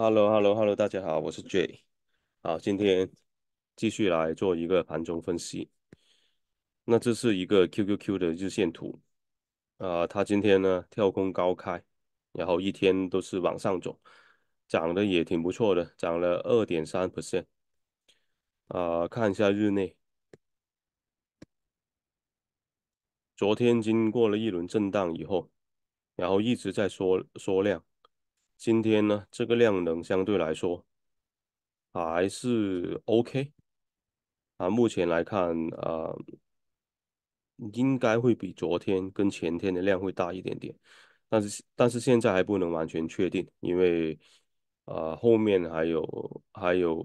Hello Hello Hello，大家好，我是 Jay，好，今天继续来做一个盘中分析。那这是一个 QQQ 的日线图，啊，它今天呢跳空高开，然后一天都是往上走，涨的也挺不错的，涨了二点三 percent，啊，看一下日内，昨天经过了一轮震荡以后，然后一直在缩缩量。今天呢，这个量能相对来说还是 OK 啊。目前来看啊，应该会比昨天跟前天的量会大一点点，但是但是现在还不能完全确定，因为啊后面还有还有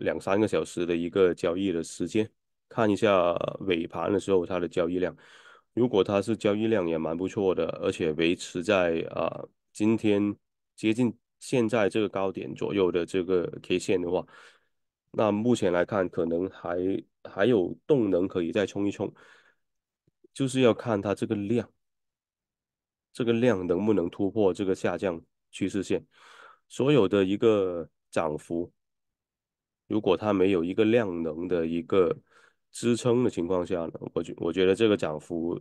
两三个小时的一个交易的时间，看一下尾盘的时候它的交易量，如果它是交易量也蛮不错的，而且维持在啊今天。接近现在这个高点左右的这个 K 线的话，那目前来看，可能还还有动能可以再冲一冲，就是要看它这个量，这个量能不能突破这个下降趋势线。所有的一个涨幅，如果它没有一个量能的一个支撑的情况下呢，我觉我觉得这个涨幅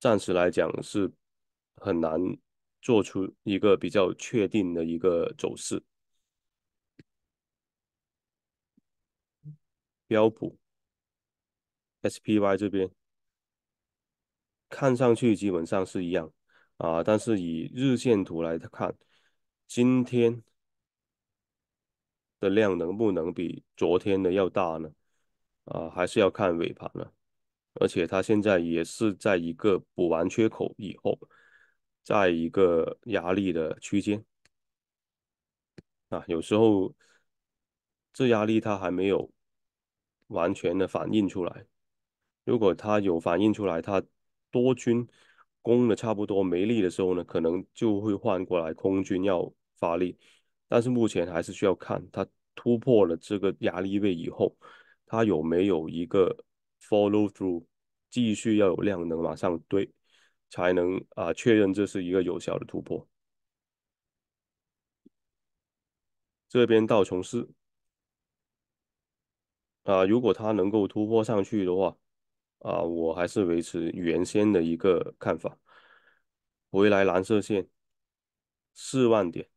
暂时来讲是很难。做出一个比较确定的一个走势。标普 SPY 这边看上去基本上是一样啊，但是以日线图来看，今天的量能不能比昨天的要大呢？啊，还是要看尾盘了。而且它现在也是在一个补完缺口以后。在一个压力的区间啊，有时候这压力它还没有完全的反映出来。如果它有反映出来，它多军攻的差不多没力的时候呢，可能就会换过来空军要发力。但是目前还是需要看它突破了这个压力位以后，它有没有一个 follow through，继续要有量能往上堆。才能啊确认这是一个有效的突破。这边到从斯啊，如果它能够突破上去的话，啊，我还是维持原先的一个看法。回来蓝色线四万点，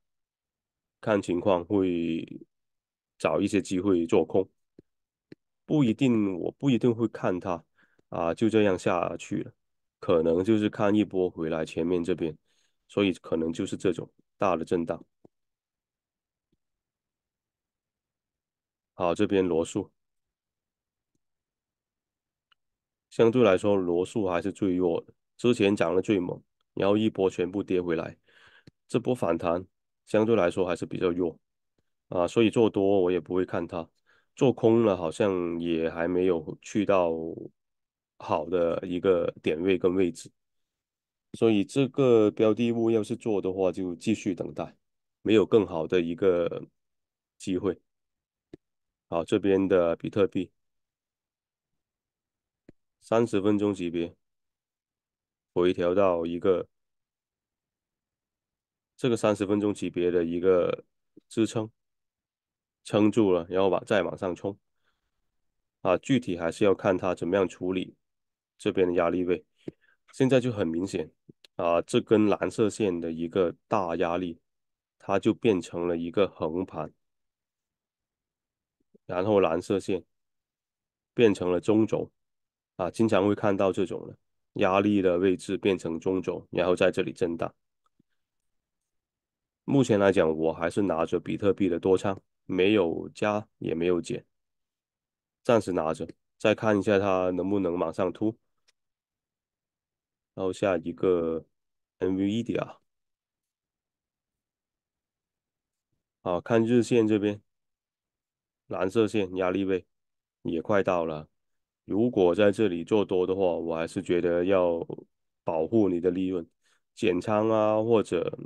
看情况会找一些机会做空，不一定我不一定会看它啊，就这样下去了。可能就是看一波回来前面这边，所以可能就是这种大的震荡。好，这边罗素，相对来说罗素还是最弱的，之前涨的最猛，然后一波全部跌回来，这波反弹相对来说还是比较弱，啊，所以做多我也不会看它，做空了好像也还没有去到。好的一个点位跟位置，所以这个标的物要是做的话，就继续等待，没有更好的一个机会。好，这边的比特币三十分钟级别回调到一个这个三十分钟级别的一个支撑，撑住了，然后往再往上冲。啊，具体还是要看它怎么样处理。这边的压力位现在就很明显啊，这根蓝色线的一个大压力，它就变成了一个横盘，然后蓝色线变成了中轴啊，经常会看到这种的压力的位置变成中轴，然后在这里震荡。目前来讲，我还是拿着比特币的多仓，没有加也没有减，暂时拿着，再看一下它能不能往上突。然后下一个 Nvidia，啊，看日线这边，蓝色线压力位也快到了。如果在这里做多的话，我还是觉得要保护你的利润，减仓啊，或者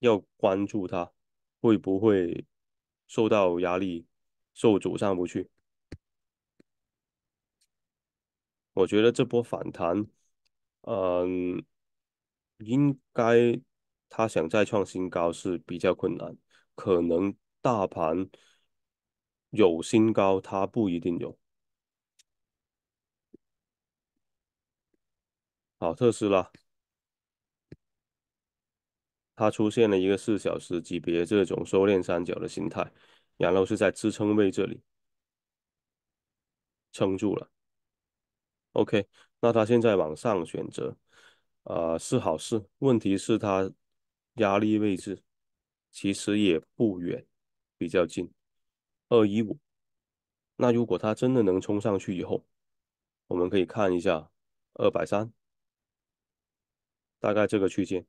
要关注它会不会受到压力，受阻上不去。我觉得这波反弹。嗯，应该他想再创新高是比较困难，可能大盘有新高，他不一定有。好，特斯拉，它出现了一个四小时级别这种收敛三角的形态，然后是在支撑位这里撑住了。OK，那他现在往上选择，啊是好事，问题是他压力位置其实也不远，比较近，二一五。那如果他真的能冲上去以后，我们可以看一下二百三，大概这个区间，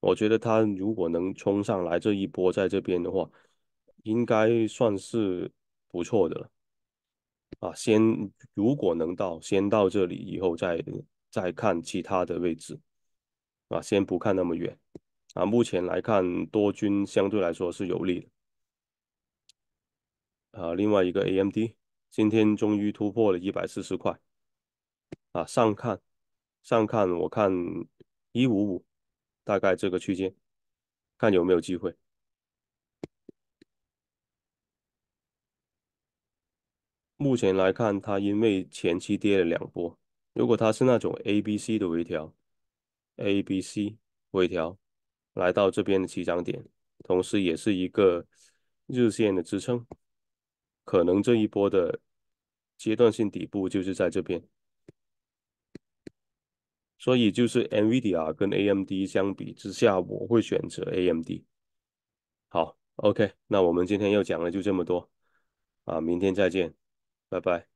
我觉得他如果能冲上来这一波在这边的话，应该算是不错的了。啊，先如果能到，先到这里以后再再看其他的位置，啊，先不看那么远，啊，目前来看多军相对来说是有利的，啊，另外一个 AMD 今天终于突破了一百四十块，啊，上看上看我看一五五大概这个区间，看有没有机会。目前来看，它因为前期跌了两波，如果它是那种 A B C 的回调，A B C 回调来到这边的起涨点，同时也是一个日线的支撑，可能这一波的阶段性底部就是在这边。所以就是 NVIDIA 跟 AMD 相比之下，我会选择 AMD。好，OK，那我们今天要讲的就这么多，啊，明天再见。Bye bye.